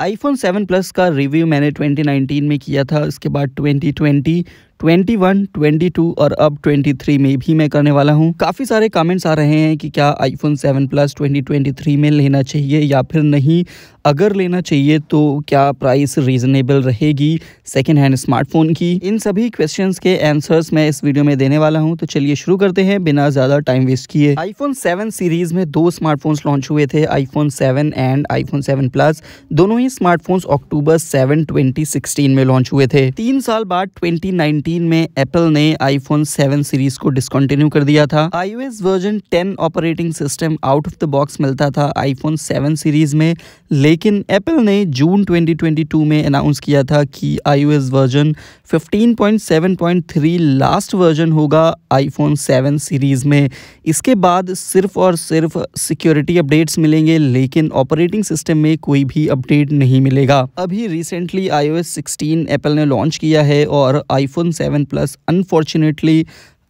iPhone seven plus का review मैंने 2019 में किया था उसके बाद 2020 ट्वेंटी वन ट्वेंटी टू और अब ट्वेंटी थ्री में भी मैं करने वाला हूँ काफ़ी सारे कमेंट्स आ रहे हैं कि क्या आईफोन सेवन प्लस थ्री में लेना चाहिए या फिर नहीं अगर लेना चाहिए तो क्या प्राइस रीजनेबल रहेगी सेकेंड हैंड स्मार्टफोन की इन सभी क्वेश्चन के आंसर्स मैं इस वीडियो में देने वाला हूँ तो चलिए शुरू करते हैं बिना ज़्यादा टाइम वेस्ट किए आईफोन सेवन सीरीज़ में दो स्मार्टफोन्स लॉन्च हुए थे iPhone seven and iPhone seven plus दोनों ही स्मार्टफोन्स अक्टूबर ट्वेंटी सिक्सटीन में लॉन्च हुए थे तीन साल बाद ट्वेंटी 2019 में एप्पल ने आईफोन 7 सीरीज को डिसकंटिन्यू कर दिया था iOS version 10 operating system out of the box मिलता था आईफोन 7 सीरीज में लेकिन एप्पल ने जून 2022 में अनाउंस किया था कि आईओएस वर्जन 15.7.3 लास्ट वर्जन होगा आईफोन 7 सीरीज में इसके बाद सिर्फ और सिर्फ सिक्योरिटी अपडेट्स मिलेंगे लेकिन ऑपरेटिंग सिस्टम में कोई भी अपडेट नहीं मिलेगा अभी रिसेंटली आईओएस 16 एप्पल ने लॉन्च किया है और iPhone seven plus unfortunately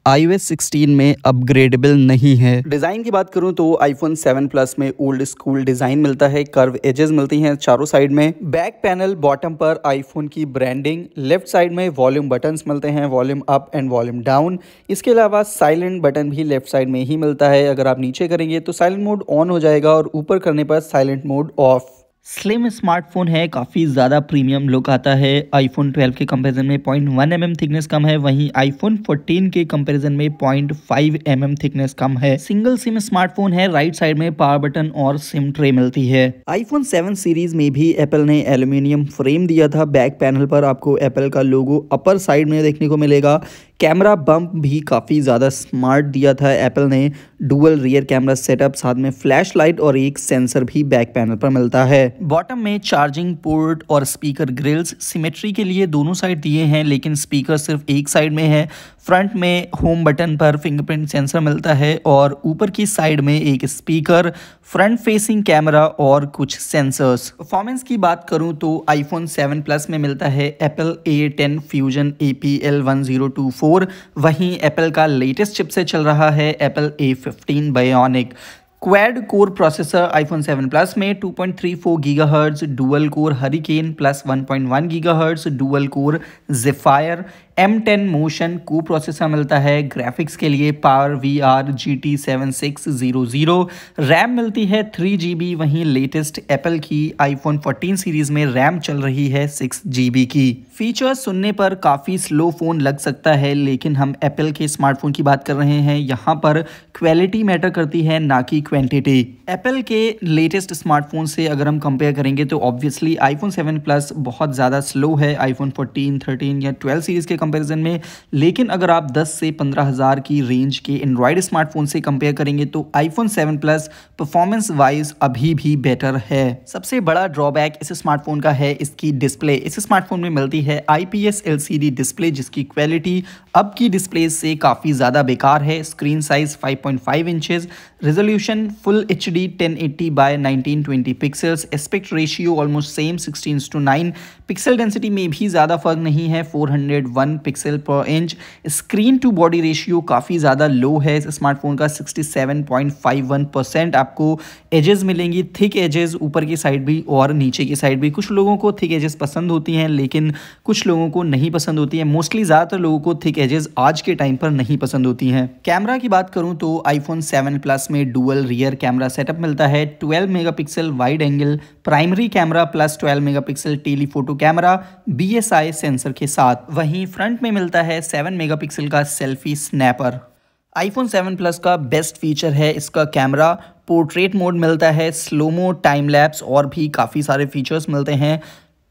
I 16 में अपग्रेडेबल नहीं है डिज़ाइन की बात करूं तो आईफोन 7 प्लस में ओल्ड स्कूल डिज़ाइन मिलता है कर्व एजेस मिलती हैं चारों साइड में बैक पैनल बॉटम पर आईफोन की ब्रांडिंग लेफ्ट साइड में वॉल्यूम बटन्स मिलते हैं volume up and volume down इसके अलावा साइलेंट बटन भी लेफ्ट साइड में ही मिलता है अगर आप नीचे करेंगे तो साइलेंट मोड ऑन हो जाएगा और ऊपर करने पर silent mode off slim smartphone है काफ़ी ज़्यादा प्रीमियम लुक आता है आईफोन 12 के कंपैरिजन में पॉइंट वन एम थिकनेस कम है वहीं आईफोन 14 के कंपैरिजन में पॉइंट फाइव एम थिकनेस कम है सिंगल सिम स्मार्टफोन है राइट साइड में पावर बटन और सिम ट्रे मिलती है आईफोन 7 सीरीज में भी एप्पल ने एल्यूमिनियम फ्रेम दिया था बैक पैनल पर आपको एप्पल का लोगो अपर साइड में देखने को मिलेगा कैमरा बम्प भी काफ़ी ज़्यादा स्मार्ट दिया था एप्पल ने डुअल रियर कैमरा सेटअप साथ में फ्लैश लाइट और एक सेंसर भी बैक पैनल पर मिलता है बॉटम में चार्जिंग पोर्ट और स्पीकर ग्रिल्स सिमेट्री के लिए दोनों साइड दिए हैं लेकिन स्पीकर सिर्फ एक साइड में है फ्रंट में होम बटन पर फिंगरप्रिंट सेंसर मिलता है और ऊपर की साइड में एक स्पीकर फ्रंट फेसिंग कैमरा और कुछ सेंसर्स परफॉर्मेंस की बात करूं तो आईफोन 7 प्लस में मिलता है Apple A ten fusion A P L one zero two four वहीं एप्पल का लेटेस्ट चिप से चल रहा है Apple A fifteen bionic quad core processor iPhone 7 plus में 2.34 point hertz dual core hurricane plus 1.1 gigahertz dual core zephyr M ten motion coprocessor मिलता है graphics के लिए power V R G T seven six zero zero RAM मिलती है three G B वहीं latest Apple की iPhone fourteen series में RAM चल रही है सिक्स जी बी की फीचर्स सुनने पर काफ़ी स्लो फ़ोन लग सकता है लेकिन हम एप्पल के स्मार्टफोन की बात कर रहे हैं यहाँ पर क्वालिटी मैटर करती है ना कि क्वान्टिटी एप्पल के लेटेस्ट स्मार्टफोन से अगर हम कंपेयर करेंगे तो ऑब्वियसली आईफोन सेवन प्लस बहुत ज़्यादा स्लो है आईफोन फोर्टीन थर्टीन या ट्वेल्व सीरीज़ के कंपैरिजन में लेकिन अगर आप 10 से पंद्रह हज़ार की रेंज के एंड्रॉयड स्मार्टफोन से कंपेयर करेंगे तो आईफोन 7 प्लस परफॉर्मेंस वाइज अभी भी बेटर है सबसे बड़ा ड्रॉबैक इस स्मार्टफोन का है इसकी डिस्प्ले इस स्मार्टफोन में मिलती है आई पी डिस्प्ले जिसकी क्वालिटी अब की डिस्प्ले से काफ़ी ज़्यादा बेकार है screen size five point resolution full H D ten eighty by nineteen 1920 pixels aspect ratio almost same 16 two nine pixel density में भी ज़्यादा फर्क नहीं है four hundred one pixel per inch screen to body ratio काफ़ी ज़्यादा low है इस स्मार्टफोन का sixty seven point five one percent आपको एजेस मिलेंगी थिक एजेस ऊपर की साइड भी और नीचे की साइड भी कुछ लोगों को थिक एजेस पसंद होती हैं लेकिन कुछ लोगों को नहीं पसंद होती हैं मोस्टली ज़्यादातर लोगों को थिक एजेस आज के टाइम पर नहीं पसंद होती हैं कैमरा की बात करूँ तो आईफोन सेवन प्लस में डुअल रियर कैमरा सेटअप मिलता है 12 megapixel wide angle primary camera plus 12 megapixel telephoto camera BSI sensor के साथ वहीं फ्रंट में मिलता है 7 मेगापिक्सल का सेल्फी स्नैपर आईफोन 7 प्लस का बेस्ट फीचर है इसका कैमरा पोर्ट्रेट मोड मिलता है स्लोमो टाइम लैप्स और भी काफ़ी सारे फीचर्स मिलते हैं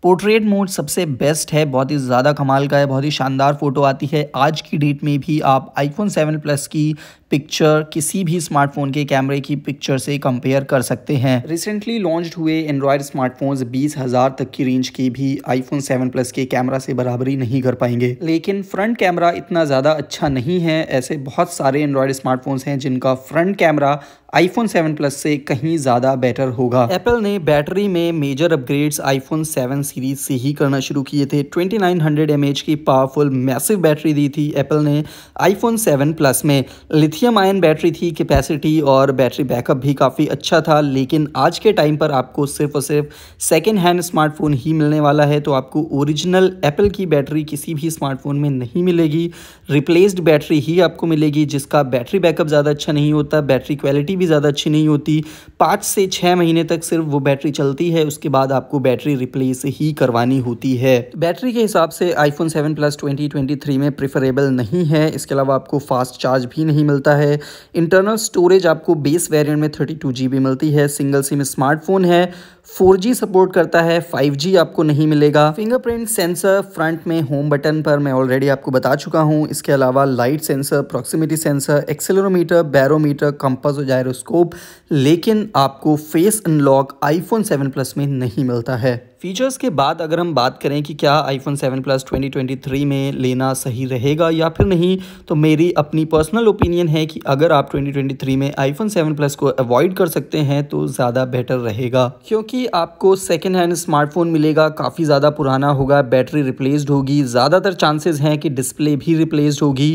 पोर्ट्रेट मोड सबसे बेस्ट है बहुत ही ज़्यादा कमाल का है बहुत ही शानदार फ़ोटो आती है आज की डेट में भी आप आईफोन 7 प्लस की पिक्चर किसी भी स्मार्टफोन के कैमरे की पिक्चर से कंपेयर कर सकते हैं रिसेंटली लॉन्च हुए एंड्रॉयड स्मार्टफोन्स बीस हज़ार तक की रेंज के भी आईफोन 7 प्लस के कैमरा से बराबरी नहीं कर पाएंगे लेकिन फ्रंट कैमरा इतना ज़्यादा अच्छा नहीं है ऐसे बहुत सारे एंड्रॉयड स्मार्टफोन्स हैं जिनका फ्रंट कैमरा आईफोन 7 प्लस से कहीं ज़्यादा बेटर होगा एप्पल ने बैटरी में मेजर अपग्रेड्स आईफोन 7 सीरीज से ही करना शुरू किए थे 2900 एच की पावरफुल मैसिव बैटरी दी थी एप्पल ने आईफोन 7 प्लस में लिथी लिथियम आयन बैटरी थी कैपेसिटी और बैटरी बैकअप भी काफ़ी अच्छा था लेकिन आज के टाइम पर आपको सिर्फ और सिर्फ सेकेंड हैंड स्मार्टफोन ही मिलने वाला है तो आपको ओरिजिनल एप्पल की बैटरी किसी भी स्मार्टफोन में नहीं मिलेगी रिप्लेस्ड बैटरी ही आपको मिलेगी जिसका बैटरी बैकअप ज़्यादा अच्छा नहीं होता बैटरी क्वालिटी भी ज़्यादा अच्छी नहीं होती पाँच से छः महीने तक सिर्फ वो बैटरी चलती है उसके बाद आपको बैटरी रिप्लेस ही करवानी होती है बैटरी के हिसाब से आईफोन सेवन प्लस ट्वेंटी में प्रिफरेबल नहीं है इसके अलावा आपको फास्ट चार्ज भी नहीं मिलता मिलता है इंटरनल स्टोरेज आपको बेस वेरिएंट में थर्टी टू मिलती है सिंगल सिम स्मार्टफोन है फोर सपोर्ट करता है फाइव आपको नहीं मिलेगा फिंगरप्रिंट सेंसर फ्रंट में होम बटन पर मैं ऑलरेडी आपको बता चुका हूँ इसके अलावा light sensor proximity sensor accelerometer barometer compass और जायरोस्कोप लेकिन आपको फेस अनलॉक आईफोन 7 प्लस में नहीं मिलता है फीचर्स के बाद अगर हम बात करें कि क्या आईफोन 7 प्लस 2023 में लेना सही रहेगा या फिर नहीं तो मेरी अपनी पर्सनल ओपिनियन है कि अगर आप 2023 में आईफोन 7 प्लस को अवॉइड कर सकते हैं तो ज़्यादा बेटर रहेगा क्योंकि कि आपको सेकेंड हैंड स्मार्टफ़ोन मिलेगा काफ़ी ज़्यादा पुराना होगा बैटरी रिप्लेस्ड होगी ज़्यादातर चांसेस हैं कि डिस्प्ले भी रिप्लेस्ड होगी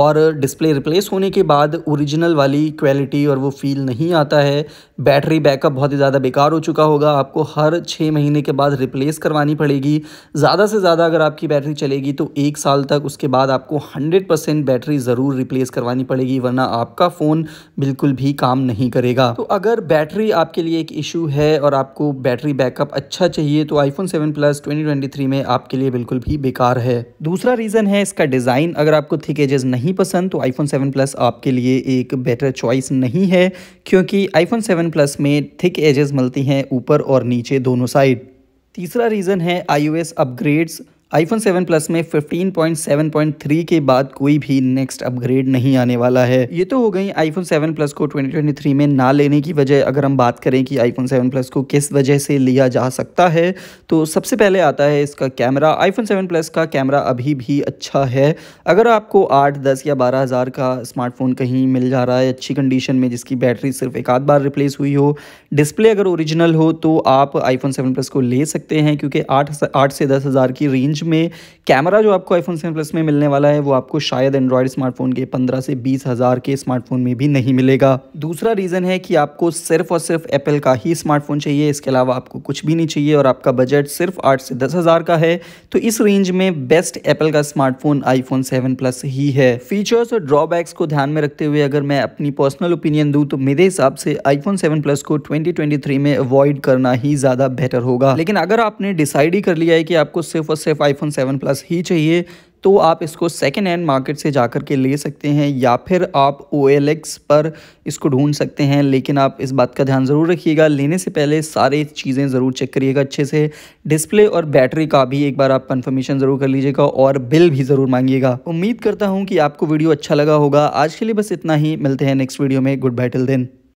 और डिस्प्ले रिप्लेस होने के बाद ओरिजिनल वाली क्वालिटी और वो फील नहीं आता है बैटरी बैकअप बहुत ही ज़्यादा बेकार हो चुका होगा आपको हर छः महीने के बाद रिप्लेस करवानी पड़ेगी ज़्यादा से ज़्यादा अगर आपकी बैटरी चलेगी तो एक साल तक उसके बाद आपको हंड्रेड परसेंट बैटरी ज़रूर रिप्लेस करवानी पड़ेगी वरना आपका फ़ोन बिल्कुल भी काम नहीं करेगा तो अगर बैटरी आपके लिए एक इशू है और आपको आपको बैटरी बैकअप अच्छा चाहिए तो आईफोन 7 प्लस 2023 में आपके लिए बिल्कुल भी बेकार है दूसरा रीज़न है इसका डिज़ाइन अगर आपको थिक एजेस नहीं पसंद तो आईफोन 7 प्लस आपके लिए एक बेटर चॉइस नहीं है क्योंकि आईफोन 7 प्लस में थिक एजेस मिलती हैं ऊपर और नीचे दोनों साइड तीसरा रीज़न है आई अपग्रेड्स आईफोन 7 प्लस में 15.7.3 के बाद कोई भी नेक्स्ट अपग्रेड नहीं आने वाला है ये तो हो गई आईफोन 7 प्लस को 2023 में ना लेने की वजह अगर हम बात करें कि आईफोन 7 प्लस को किस वजह से लिया जा सकता है तो सबसे पहले आता है इसका कैमरा आईफोन 7 प्लस का कैमरा अभी भी अच्छा है अगर आपको आठ दस या बारह हज़ार का स्मार्टफोन कहीं मिल जा रहा है अच्छी कंडीशन में जिसकी बैटरी सिर्फ एक आध बार रिप्लेस हुई हो डिस्प्ले अगर ओरिजिनल हो तो आप आईफोन सेवन प्लस को ले सकते हैं क्योंकि आठ आठ से दस हज़ार की रेंज में कैमरा जो आपको आईफोन सेवन प्लस में मिलने वाला है वो आपको शायद एंड्रॉयड स्मार्टफोन के पंद्रह से बीस हज़ार के स्मार्टफोन में भी नहीं मिलेगा दूसरा रीज़न है कि आपको सिर्फ और सिर्फ एप्पल का ही स्मार्टफोन चाहिए इसके अलावा आपको कुछ भी नहीं चाहिए और आपका बजट सिर्फ आठ से दस हज़ार का है तो इस रेंज में बेस्ट एप्पल का स्मार्टफोन आईफोन सेवन प्लस ही है फीचर्स और ड्रॉबैक्स को ध्यान में रखते हुए अगर मैं अपनी पर्सनल ओपिनियन दूँ तो मेरे हिसाब से आईफोन सेवन प्लस को ट्वेंटी में अवॉइड करना ही ज़्यादा बेटर होगा लेकिन अगर आपने डिसाइड ही कर लिया है कि आपको सिर्फ और सिर्फ आईफोन सेवन प्लस ही चाहिए तो आप इसको सेकेंड हैंड मार्केट से जा कर के ले सकते हैं या फिर आप ओ पर इसको ढूंढ सकते हैं लेकिन आप इस बात का ध्यान ज़रूर रखिएगा लेने से पहले सारे चीज़ें ज़रूर चेक करिएगा अच्छे से डिस्प्ले और बैटरी का भी एक बार आप कंफर्मेशन ज़रूर कर लीजिएगा और बिल भी ज़रूर मांगिएगा उम्मीद करता हूँ कि आपको वीडियो अच्छा लगा होगा आज के लिए बस इतना ही मिलते हैं नेक्स्ट वीडियो में गुड बाय टिल दिन